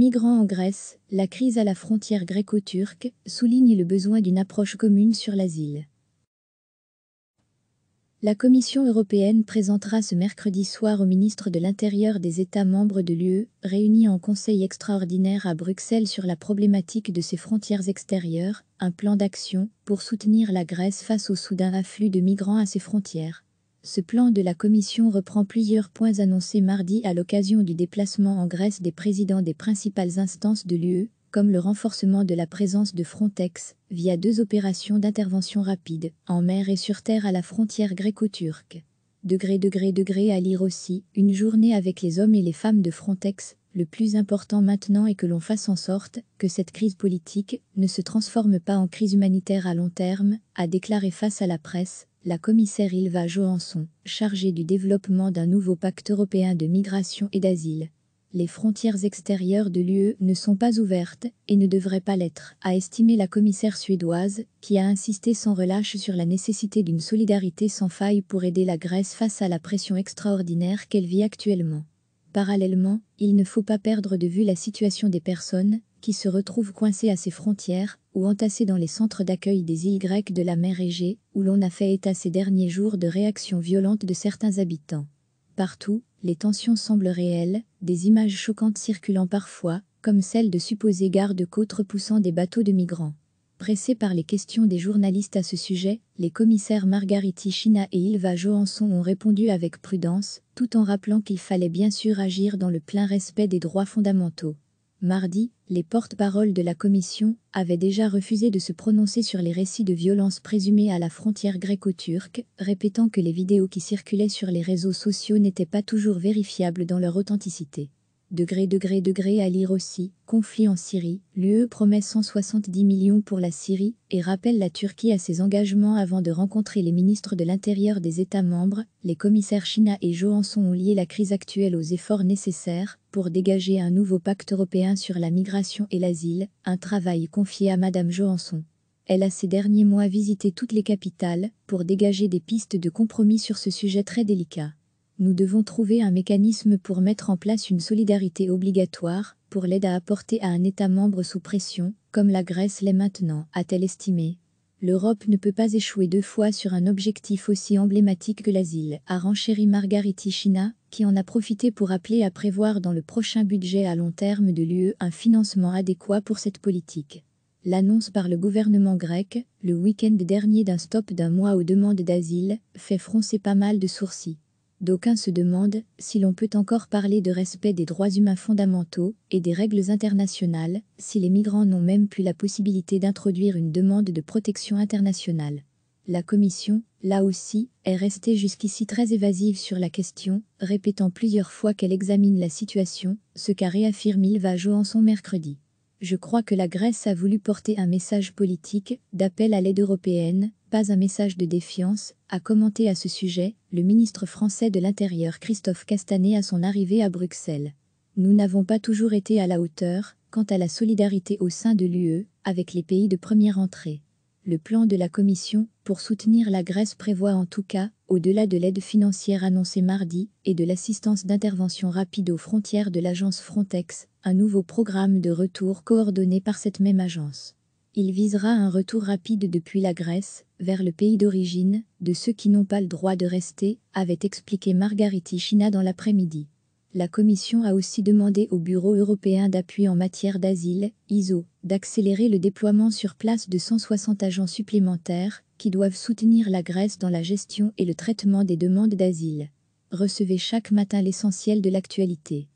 Migrants en Grèce, la crise à la frontière gréco-turque souligne le besoin d'une approche commune sur l'asile. La Commission européenne présentera ce mercredi soir au ministre de l'Intérieur des États membres de l'UE, réuni en Conseil extraordinaire à Bruxelles sur la problématique de ses frontières extérieures, un plan d'action pour soutenir la Grèce face au soudain afflux de migrants à ses frontières. Ce plan de la Commission reprend plusieurs points annoncés mardi à l'occasion du déplacement en Grèce des présidents des principales instances de l'UE, comme le renforcement de la présence de Frontex via deux opérations d'intervention rapide, en mer et sur terre à la frontière gréco-turque. Degré, degré, degré à lire aussi, une journée avec les hommes et les femmes de Frontex, le plus important maintenant est que l'on fasse en sorte que cette crise politique ne se transforme pas en crise humanitaire à long terme, a déclaré face à la presse la commissaire Ilva Johansson, chargée du développement d'un nouveau pacte européen de migration et d'asile. Les frontières extérieures de l'UE ne sont pas ouvertes et ne devraient pas l'être, a estimé la commissaire suédoise, qui a insisté sans relâche sur la nécessité d'une solidarité sans faille pour aider la Grèce face à la pression extraordinaire qu'elle vit actuellement. Parallèlement, il ne faut pas perdre de vue la situation des personnes qui se retrouvent coincés à ses frontières ou entassés dans les centres d'accueil des îles grecques de la mer Égée, où l'on a fait état ces derniers jours de réactions violentes de certains habitants. Partout, les tensions semblent réelles, des images choquantes circulant parfois, comme celle de supposés gardes-côtes repoussant des bateaux de migrants. Pressés par les questions des journalistes à ce sujet, les commissaires Margariti China et Ilva Johansson ont répondu avec prudence, tout en rappelant qu'il fallait bien sûr agir dans le plein respect des droits fondamentaux. Mardi, les porte-paroles de la Commission avaient déjà refusé de se prononcer sur les récits de violences présumées à la frontière gréco-turque, répétant que les vidéos qui circulaient sur les réseaux sociaux n'étaient pas toujours vérifiables dans leur authenticité. Degré, degré, degré à lire aussi. Conflit en Syrie. L'UE promet 170 millions pour la Syrie et rappelle la Turquie à ses engagements avant de rencontrer les ministres de l'Intérieur des États membres. Les commissaires China et Johansson ont lié la crise actuelle aux efforts nécessaires pour dégager un nouveau pacte européen sur la migration et l'asile, un travail confié à Madame Johansson. Elle a ces derniers mois visité toutes les capitales pour dégager des pistes de compromis sur ce sujet très délicat. Nous devons trouver un mécanisme pour mettre en place une solidarité obligatoire pour l'aide à apporter à un État membre sous pression, comme la Grèce l'est maintenant, a-t-elle estimé. L'Europe ne peut pas échouer deux fois sur un objectif aussi emblématique que l'asile, a renchéri Margariti China, qui en a profité pour appeler à prévoir dans le prochain budget à long terme de l'UE un financement adéquat pour cette politique. L'annonce par le gouvernement grec, le week-end dernier d'un stop d'un mois aux demandes d'asile, fait froncer pas mal de sourcils d'aucuns se demandent si l'on peut encore parler de respect des droits humains fondamentaux et des règles internationales, si les migrants n'ont même plus la possibilité d'introduire une demande de protection internationale. La Commission, là aussi, est restée jusqu'ici très évasive sur la question, répétant plusieurs fois qu'elle examine la situation, ce qu'a réaffirmé en son mercredi. Je crois que la Grèce a voulu porter un message politique, d'appel à l'aide européenne, pas un message de défiance, a commenté à ce sujet le ministre français de l'Intérieur Christophe Castanet à son arrivée à Bruxelles. Nous n'avons pas toujours été à la hauteur quant à la solidarité au sein de l'UE avec les pays de première entrée. Le plan de la Commission pour soutenir la Grèce prévoit en tout cas, au-delà de l'aide financière annoncée mardi et de l'assistance d'intervention rapide aux frontières de l'agence Frontex, un nouveau programme de retour coordonné par cette même agence il visera un retour rapide depuis la Grèce, vers le pays d'origine, de ceux qui n'ont pas le droit de rester, avait expliqué Margariti China dans l'après-midi. La Commission a aussi demandé au Bureau européen d'appui en matière d'asile, ISO, d'accélérer le déploiement sur place de 160 agents supplémentaires qui doivent soutenir la Grèce dans la gestion et le traitement des demandes d'asile. Recevez chaque matin l'essentiel de l'actualité.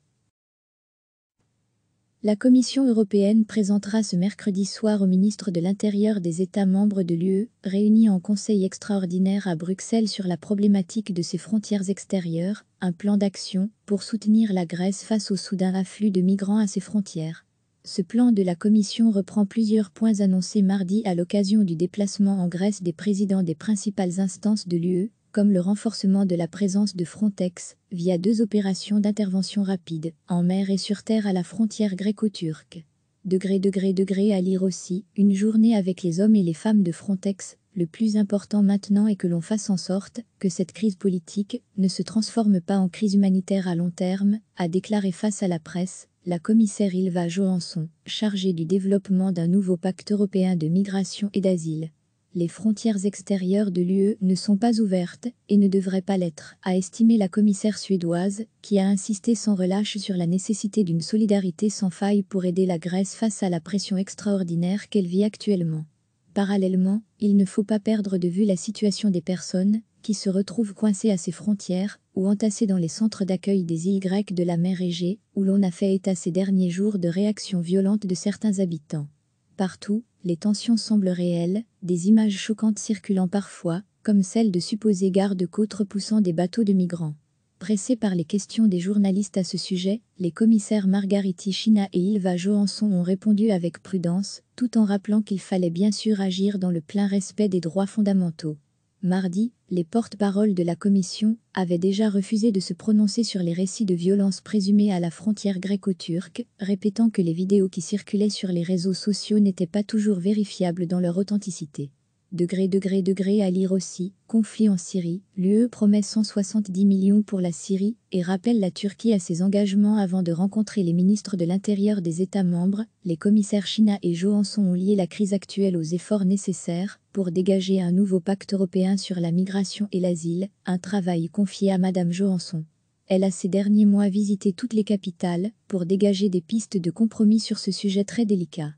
La Commission européenne présentera ce mercredi soir au ministre de l'Intérieur des États membres de l'UE, réunis en Conseil extraordinaire à Bruxelles sur la problématique de ses frontières extérieures, un plan d'action pour soutenir la Grèce face au soudain afflux de migrants à ses frontières. Ce plan de la Commission reprend plusieurs points annoncés mardi à l'occasion du déplacement en Grèce des présidents des principales instances de l'UE, comme le renforcement de la présence de Frontex via deux opérations d'intervention rapide, en mer et sur terre à la frontière gréco-turque. Degré, degré, degré à lire aussi, une journée avec les hommes et les femmes de Frontex, le plus important maintenant est que l'on fasse en sorte que cette crise politique ne se transforme pas en crise humanitaire à long terme, a déclaré face à la presse la commissaire Ilva Johansson, chargée du développement d'un nouveau pacte européen de migration et d'asile les frontières extérieures de l'UE ne sont pas ouvertes et ne devraient pas l'être, a estimé la commissaire suédoise, qui a insisté sans relâche sur la nécessité d'une solidarité sans faille pour aider la Grèce face à la pression extraordinaire qu'elle vit actuellement. Parallèlement, il ne faut pas perdre de vue la situation des personnes qui se retrouvent coincées à ces frontières ou entassées dans les centres d'accueil des îles grecques de la mer Égée, où l'on a fait état ces derniers jours de réactions violentes de certains habitants. Partout, les tensions semblent réelles, des images choquantes circulant parfois, comme celle de supposés gardes-côtes repoussant des bateaux de migrants. Pressés par les questions des journalistes à ce sujet, les commissaires Margariti China et Ilva Johansson ont répondu avec prudence, tout en rappelant qu'il fallait bien sûr agir dans le plein respect des droits fondamentaux. Mardi, les porte-paroles de la Commission avaient déjà refusé de se prononcer sur les récits de violences présumées à la frontière gréco-turque, répétant que les vidéos qui circulaient sur les réseaux sociaux n'étaient pas toujours vérifiables dans leur authenticité. Degré, degré, degré à lire aussi, conflit en Syrie, l'UE promet 170 millions pour la Syrie et rappelle la Turquie à ses engagements avant de rencontrer les ministres de l'Intérieur des États membres, les commissaires China et Johansson ont lié la crise actuelle aux efforts nécessaires pour dégager un nouveau pacte européen sur la migration et l'asile, un travail confié à Madame Johansson. Elle a ces derniers mois visité toutes les capitales pour dégager des pistes de compromis sur ce sujet très délicat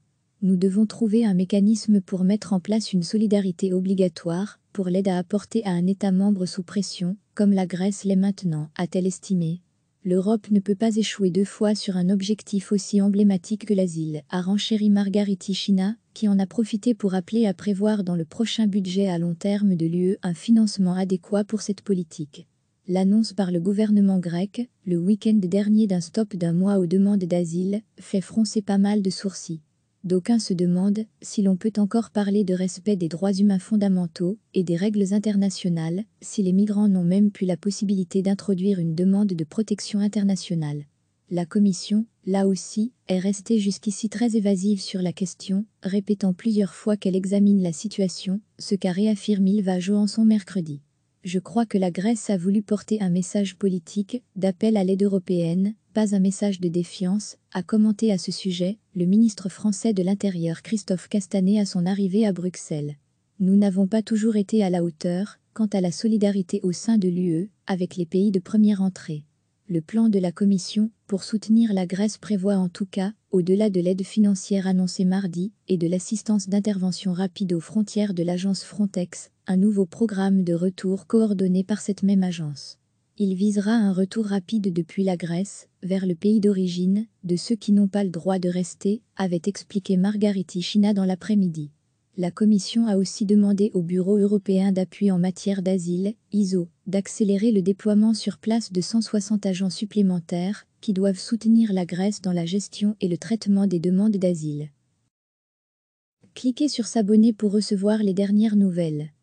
nous devons trouver un mécanisme pour mettre en place une solidarité obligatoire pour l'aide à apporter à un État membre sous pression, comme la Grèce l'est maintenant, a-t-elle estimé. L'Europe ne peut pas échouer deux fois sur un objectif aussi emblématique que l'asile, a renchéri Margariti China, qui en a profité pour appeler à prévoir dans le prochain budget à long terme de l'UE un financement adéquat pour cette politique. L'annonce par le gouvernement grec, le week-end dernier d'un stop d'un mois aux demandes d'asile, fait froncer pas mal de sourcils d'aucuns se demandent si l'on peut encore parler de respect des droits humains fondamentaux et des règles internationales si les migrants n'ont même plus la possibilité d'introduire une demande de protection internationale. La Commission, là aussi, est restée jusqu'ici très évasive sur la question, répétant plusieurs fois qu'elle examine la situation, ce qu'a réaffirmé Ilva son mercredi je crois que la Grèce a voulu porter un message politique, d'appel à l'aide européenne, pas un message de défiance, a commenté à ce sujet le ministre français de l'Intérieur Christophe Castanet à son arrivée à Bruxelles. Nous n'avons pas toujours été à la hauteur quant à la solidarité au sein de l'UE avec les pays de première entrée. Le plan de la Commission pour soutenir la Grèce prévoit en tout cas, au-delà de l'aide financière annoncée mardi et de l'assistance d'intervention rapide aux frontières de l'agence Frontex, un nouveau programme de retour coordonné par cette même agence. Il visera un retour rapide depuis la Grèce, vers le pays d'origine, de ceux qui n'ont pas le droit de rester, avait expliqué Margariti China dans l'après-midi. La Commission a aussi demandé au Bureau européen d'appui en matière d'asile, ISO, d'accélérer le déploiement sur place de 160 agents supplémentaires qui doivent soutenir la Grèce dans la gestion et le traitement des demandes d'asile. Cliquez sur S'abonner pour recevoir les dernières nouvelles.